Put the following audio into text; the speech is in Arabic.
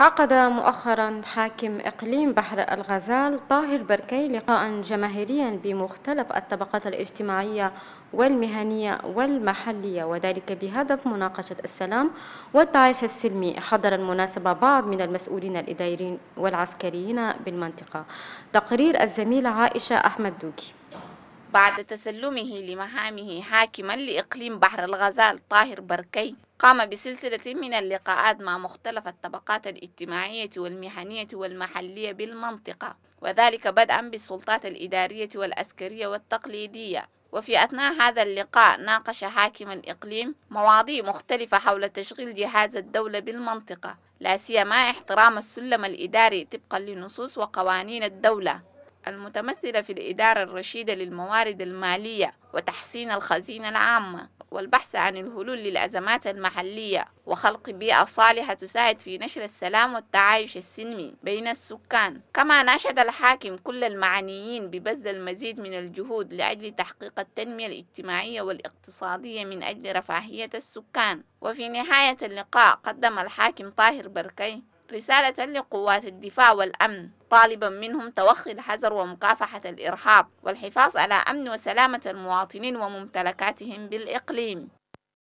عقد مؤخرا حاكم إقليم بحر الغزال طاهر بركي لقاء جماهيريا بمختلف الطبقات الاجتماعية والمهنية والمحلية وذلك بهدف مناقشة السلام والتعايش السلمي حضر المناسبة بعض من المسؤولين الإداريين والعسكريين بالمنطقة تقرير الزميلة عائشة أحمد دوكي بعد تسلمه لمهامه حاكما لإقليم بحر الغزال طاهر بركي قام بسلسلة من اللقاءات مع مختلف الطبقات الاجتماعية والمهنية والمحلية بالمنطقة وذلك بدءا بالسلطات الإدارية والعسكرية والتقليدية وفي أثناء هذا اللقاء ناقش حاكم الإقليم مواضيع مختلفة حول تشغيل جهاز الدولة بالمنطقة لا سيما احترام السلم الإداري طبقا لنصوص وقوانين الدولة المتمثلة في الإدارة الرشيدة للموارد المالية وتحسين الخزينة العامة والبحث عن الحلول للأزمات المحلية وخلق بيئة صالحة تساعد في نشر السلام والتعايش السلمي بين السكان كما ناشد الحاكم كل المعنيين ببذل المزيد من الجهود لأجل تحقيق التنمية الاجتماعية والاقتصادية من أجل رفاهية السكان وفي نهاية اللقاء قدم الحاكم طاهر بركي رسالة لقوات الدفاع والأمن طالبا منهم توخي الحذر ومكافحة الإرهاب والحفاظ على أمن وسلامة المواطنين وممتلكاتهم بالإقليم